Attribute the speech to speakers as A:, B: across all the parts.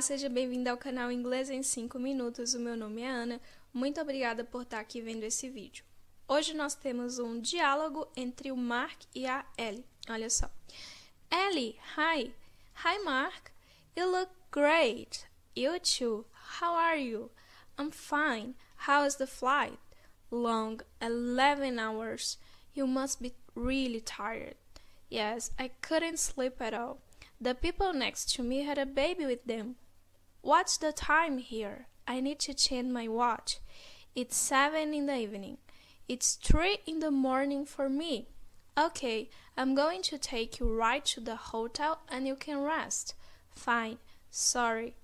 A: Olá, seja bem-vindo ao canal Inglês em 5 Minutos. O meu nome é Ana. Muito obrigada por estar aqui vendo esse vídeo. Hoje nós temos um diálogo entre o Mark e a Ellie. Olha só. Ellie, hi. Hi, Mark. You look great. You too. How are you? I'm fine. How is the flight? Long, 11 hours. You must be really tired. Yes, I couldn't sleep at all. The people next to me had a baby with them. What's the time here? I need to change my watch. It's seven in the evening. It's three in the morning for me. Okay, I'm going to take you right to the hotel and you can rest. Fine, sorry.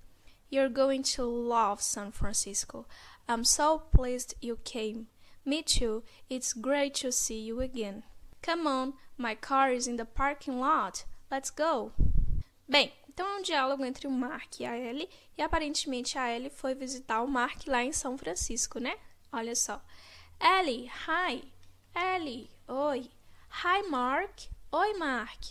A: You're going to love San Francisco. I'm so pleased you came. Me too. It's great to see you again. Come on, my car is in the parking lot. Let's go. Bem, Então é um diálogo entre o Mark e a Ellie, e aparentemente a Ellie foi visitar o Mark lá em São Francisco, né? Olha só. Ellie, hi. Ellie, oi. Hi, Mark. Oi, Mark.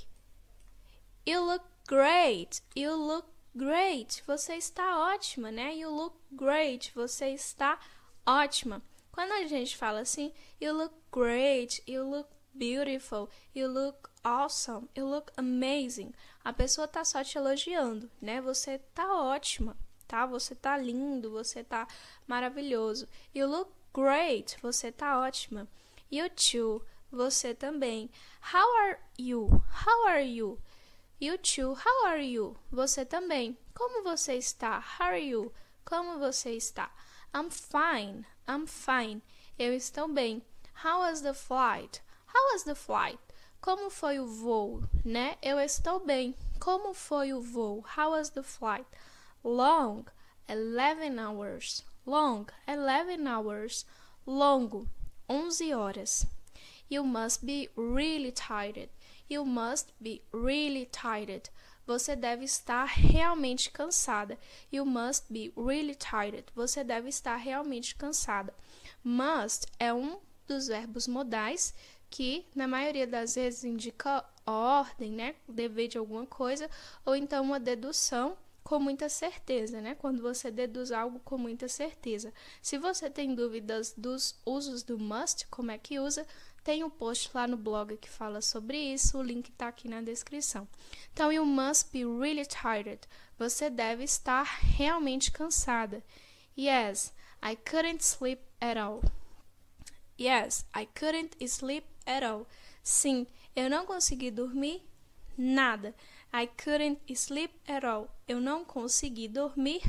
A: You look great. You look great. Você está ótima, né? You look great. Você está ótima. Quando a gente fala assim, you look great, you look beautiful, you look awesome, you look amazing. A pessoa tá só te elogiando, né? Você tá ótima, tá? Você tá lindo, você tá maravilhoso. You look great, você tá ótima. You too, você também. How are you? How are you? You too, how are you? Você também. Como você está? How are you? Como você está? I'm fine. I'm fine. Eu estou bem. How was the flight? How was the flight? Como foi o voo, né? Eu estou bem. Como foi o voo? How was the flight? Long, 11 hours. Long, 11 hours. Longo, 11 horas. You must be really tired. You must be really tired. Você deve estar realmente cansada. You must be really tired. Você deve estar realmente cansada. Must é um dos verbos modais que na maioria das vezes indica ordem, né, o dever de alguma coisa, ou então uma dedução com muita certeza, né? Quando você deduz algo com muita certeza. Se você tem dúvidas dos usos do must, como é que usa, tem um post lá no blog que fala sobre isso, o link está aqui na descrição. Então, you must be really tired. Você deve estar realmente cansada. Yes, I couldn't sleep at all. Yes, I couldn't sleep at all. Sim, eu não consegui dormir nada. I couldn't sleep at all. Eu não consegui dormir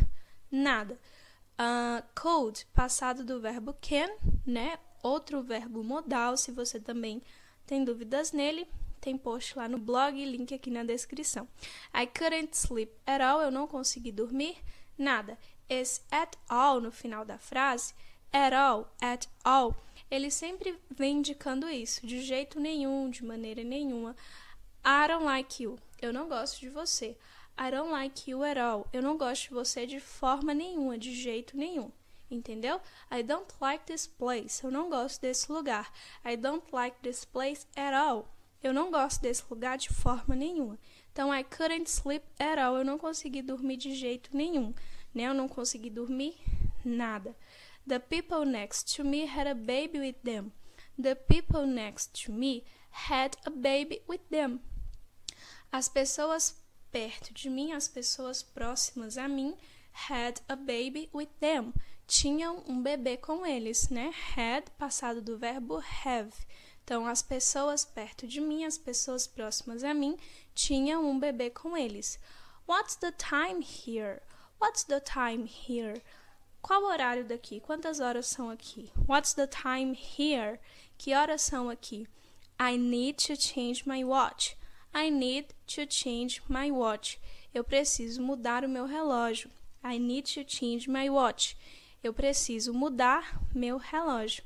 A: nada. Uh, ah, cold, passado do verbo can, né? Outro verbo modal, se você também tem dúvidas nele, tem post lá no blog, link aqui na descrição. I couldn't sleep at all. Eu não consegui dormir nada. Esse at all no final da frase, at all, at all, ele sempre vem indicando isso, de jeito nenhum, de maneira nenhuma. I don't like you. Eu não gosto de você. I don't like you at all. Eu não gosto de você de forma nenhuma, de jeito nenhum. Entendeu? I don't like this place. Eu não gosto desse lugar. I don't like this place at all. Eu não gosto desse lugar de forma nenhuma. Então, I couldn't sleep at all. Eu não consegui dormir de jeito nenhum. Né? Eu não consegui dormir nada. The people next to me had a baby with them. The people next to me had a baby with them. As pessoas perto de mim, as pessoas próximas a mim, had a baby with them. Tinham um bebê com eles, né? Had, passado do verbo have. Então, as pessoas perto de mim, as pessoas próximas a mim, tinham um bebê com eles. What's the time here? What's the time here? Qual o horário daqui? Quantas horas são aqui? What's the time here? Que horas são aqui? I need to change my watch. I need to change my watch. Eu preciso mudar o meu relógio. I need to change my watch. Eu preciso mudar meu relógio.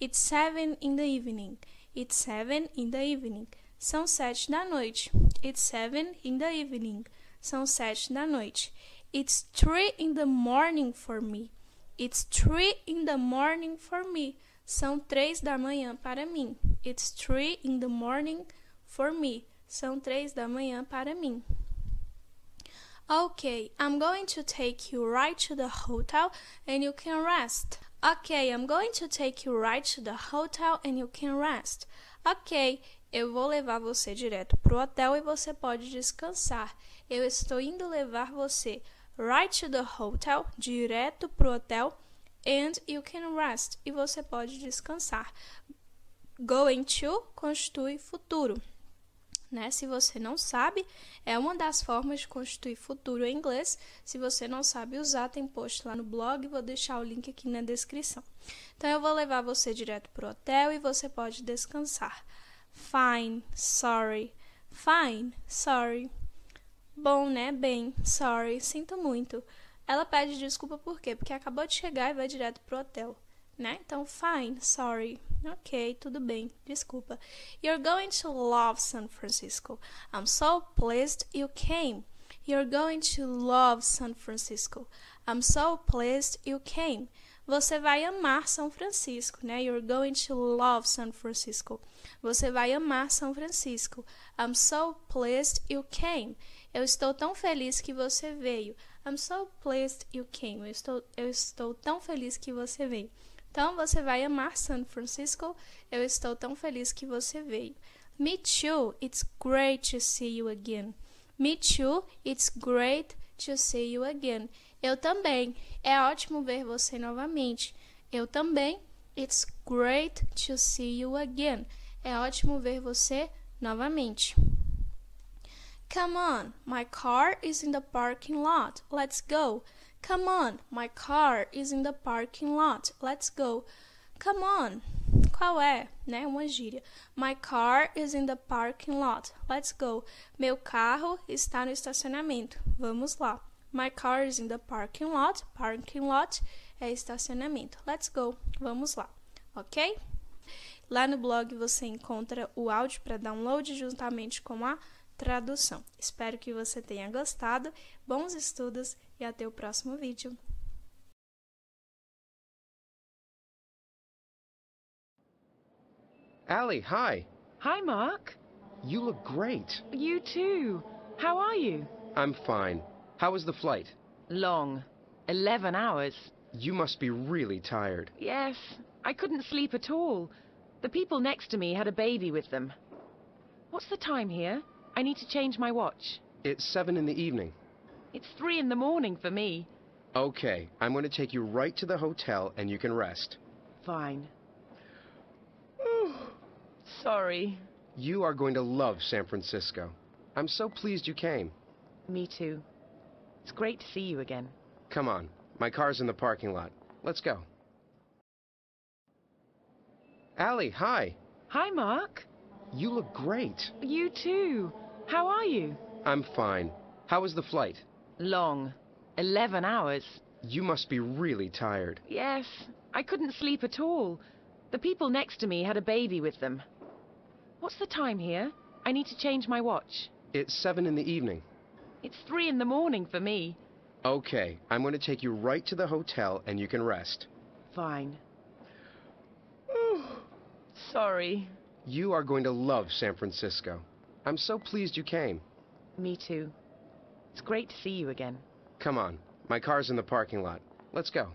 A: It's seven in the evening. It's seven in the evening. São sete da noite. It's seven in the evening. São sete da noite. It's three in the morning for me. It's three in the morning for me. São três da manhã para mim. It's three in the morning for me. São três da manhã para mim. Okay, I'm going to take you right to the hotel and you can rest. Okay, I'm going to take you right to the hotel and you can rest. Ok, eu vou levar você direto pro hotel e você pode descansar. Eu estou indo levar você right to the hotel, direto pro hotel, and you can rest, e você pode descansar. Going to constitui futuro. Né? Se você não sabe, é uma das formas de constituir futuro em inglês. Se você não sabe usar, tem post lá no blog, vou deixar o link aqui na descrição. Então eu vou levar você direto pro hotel e você pode descansar. Fine, sorry. Fine, sorry. Bom, né? Bem, sorry, sinto muito. Ela pede desculpa por quê? Porque acabou de chegar e vai direto pro hotel, né? Então, fine, sorry. Ok, tudo bem, desculpa. You're going to love San Francisco. I'm so pleased you came. You're going to love San Francisco. I'm so pleased you came. Você vai amar São Francisco, né? You're going to love San Francisco. Você vai amar São Francisco. I'm so pleased you came. Eu estou tão feliz que você veio. I'm so pleased you came. Eu estou, eu estou tão feliz que você veio. Então você vai amar San Francisco. Eu estou tão feliz que você veio. Me too. It's great to see you again. Me too. It's great to see you again. Eu também. É ótimo ver você novamente. Eu também. It's great to see you again. É ótimo ver você novamente. Come on, my car is in the parking lot. Let's go. Come on, my car is in the parking lot. Let's go. Come on. Qual é? Né? Uma gíria. My car is in the parking lot. Let's go. Meu carro está no estacionamento. Vamos lá. My car is in the parking lot. Parking lot é estacionamento. Let's go. Vamos lá. Ok? Lá no blog você encontra o áudio para download juntamente com a tradução. Espero que você tenha gostado, bons estudos e até o próximo vídeo.
B: Ali, hi. Hi, Mark. You look great. You too. How are you? I'm fine. How was the flight? Long. Eleven hours. You must be really tired. Yes. I couldn't sleep at all. The people next to me had a baby with them. What's the time here? I need to change my watch. It's seven in the evening. It's three in the morning for me. Okay, I'm going to take you right to the hotel and you can rest. Fine. Sorry. You are going to love San Francisco. I'm so pleased you came. Me too. It's great to see you again. Come on. My car's in the parking lot. Let's go. Allie, hi. Hi, Mark. You look great. You too. How are you? I'm fine. How was the flight? Long. Eleven hours. You must be really tired. Yes. I couldn't sleep at all. The people next to me had a baby with them. What's the time here? I need to change my watch. It's seven in the evening. It's three in the morning for me. Okay, I'm going to take you right to the hotel and you can rest. Fine. Sorry. You are going to love San Francisco. I'm so pleased you came. Me too. It's great to see you again. Come on. My car's in the parking lot. Let's go.